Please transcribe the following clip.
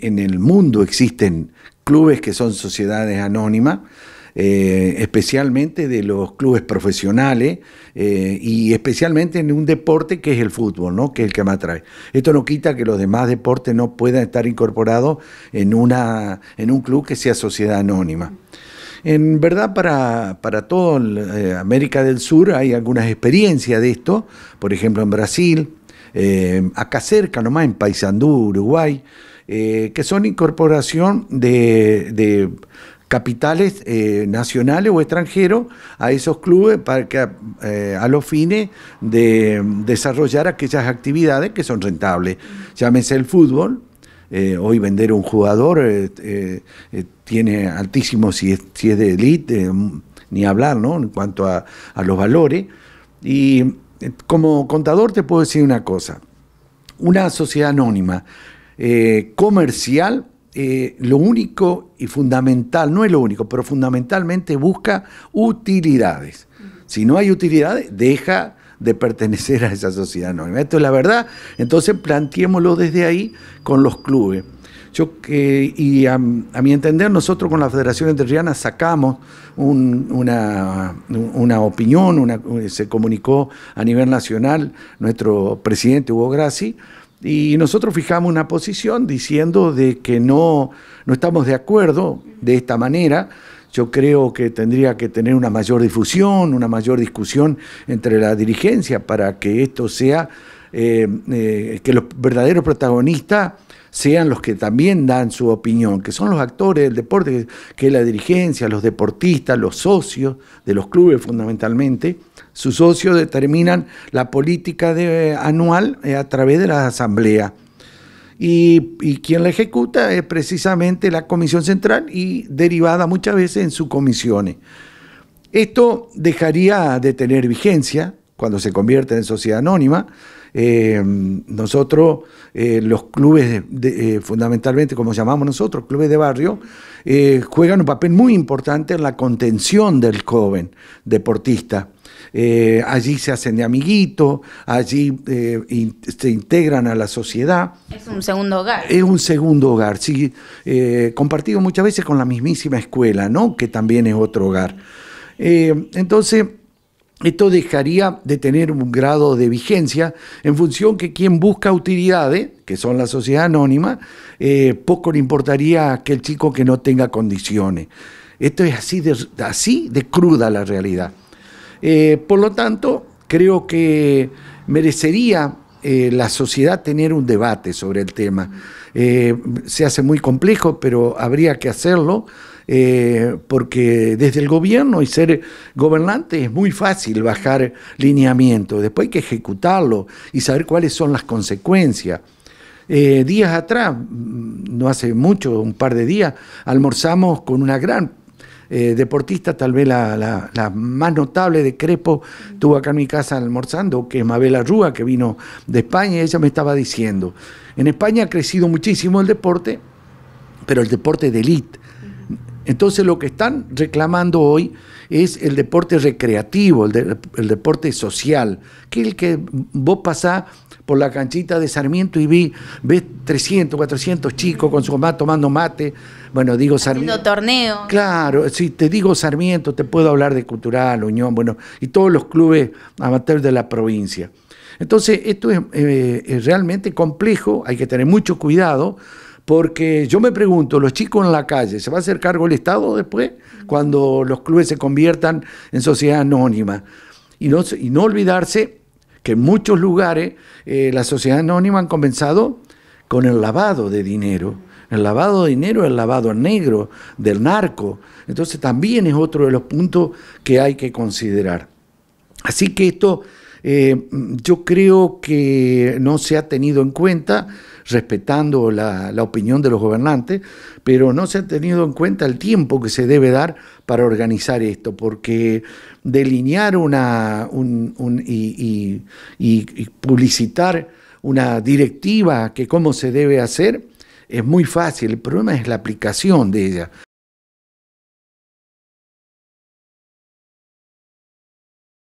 en el mundo existen clubes que son sociedades anónimas, eh, especialmente de los clubes profesionales eh, y especialmente en un deporte que es el fútbol, ¿no? que es el que más atrae. Esto no quita que los demás deportes no puedan estar incorporados en, una, en un club que sea sociedad anónima. En verdad, para, para toda eh, América del Sur hay algunas experiencias de esto, por ejemplo en Brasil, acá cerca nomás, en Paysandú, Uruguay. Eh, que son incorporación de, capitales eh, nacionales o extranjeros a esos clubes para que eh, a los fines de desarrollar aquellas actividades que son rentables. Llámese el fútbol, hoy vender un jugador tiene altísimo, si es, es de élite, mm, ni hablar, ¿no? En cuanto a, a los valores. Y como contador te puedo decir una cosa, una sociedad anónima eh, comercial, eh, lo único y fundamental, no es lo único, pero fundamentalmente busca utilidades. Si no hay utilidades, deja de pertenecer a esa sociedad anónima. Esto es la verdad. Entonces planteémoslo desde ahí con los clubes. Yo, que y a, mi entender, nosotros con la Federación Entrerriana sacamos una, opinión, se comunicó a nivel nacional nuestro presidente Hugo Grassi, y nosotros fijamos una posición diciendo de que no, no estamos de acuerdo de esta manera. Yo creo que tendría que tener una mayor difusión, una mayor discusión entre la dirigencia para que esto sea, eh, eh, que los verdaderos protagonistas sean los que también dan su opinión, que son los actores del deporte, que es la dirigencia, los deportistas, los socios de los clubes fundamentalmente. Sus socios determinan la política eh, anual eh, a través de la asamblea. Y, y, quien la ejecuta es precisamente la Comisión Central y derivada muchas veces en sus comisiones. Esto dejaría de tener vigencia cuando se convierte en sociedad anónima. Eh, nosotros, eh, los clubes, eh, fundamentalmente como llamamos nosotros, clubes de barrio, juegan un papel muy importante en la contención del joven deportista. allí se hacen de amiguitos, allí se integran a la sociedad. Es un segundo hogar. Es un segundo hogar, sí, compartido muchas veces con la mismísima escuela, ¿no? que también es otro hogar. entonces, esto dejaría de tener un grado de vigencia en función que quien busca utilidades, que son la sociedad anónima, eh, poco le importaría a aquel chico que no tenga condiciones. Esto es así de, así de cruda la realidad. Eh, por lo tanto, creo que merecería eh, la sociedad tener un debate sobre el tema. se hace muy complejo, pero habría que hacerlo. Eh, porque desde el gobierno y ser gobernante es muy fácil bajar lineamiento, después hay que ejecutarlo y saber cuáles son las consecuencias. Eh, días atrás, mm, no hace mucho, un par de días, almorzamos con una gran eh, deportista, tal vez la, más notable de Crepo, estuvo acá en mi casa almorzando, que es Mabel Arrúa, que vino de España, ella me estaba diciendo, en España ha crecido muchísimo el deporte, pero el deporte de élite, entonces lo que están reclamando hoy es el deporte recreativo, el, deporte social, que es el que vos pasás por la canchita de Sarmiento y vi, ves 300, 400 chicos con su mamá tomando mate. Bueno, digo Sarmiento. torneo. Claro, si te digo Sarmiento, te puedo hablar de Cultural, Unión, bueno, y todos los clubes amateurs de la provincia. Entonces, esto es eh, realmente complejo, hay que tener mucho cuidado porque yo me pregunto, los chicos en la calle, ¿se va a hacer cargo el Estado después cuando los clubes se conviertan en sociedad anónima? Y no, y no olvidarse que en muchos lugares eh, la sociedad anónima han comenzado con el lavado de dinero. El lavado de dinero es el lavado negro del narco. Entonces también es otro de los puntos que hay que considerar. Así que esto eh, yo creo que no se ha tenido en cuenta, respetando la, opinión de los gobernantes, pero no se ha tenido en cuenta el tiempo que se debe dar para organizar esto, porque delinear una y, y, publicitar una directiva que cómo se debe hacer es muy fácil, el problema es la aplicación de ella.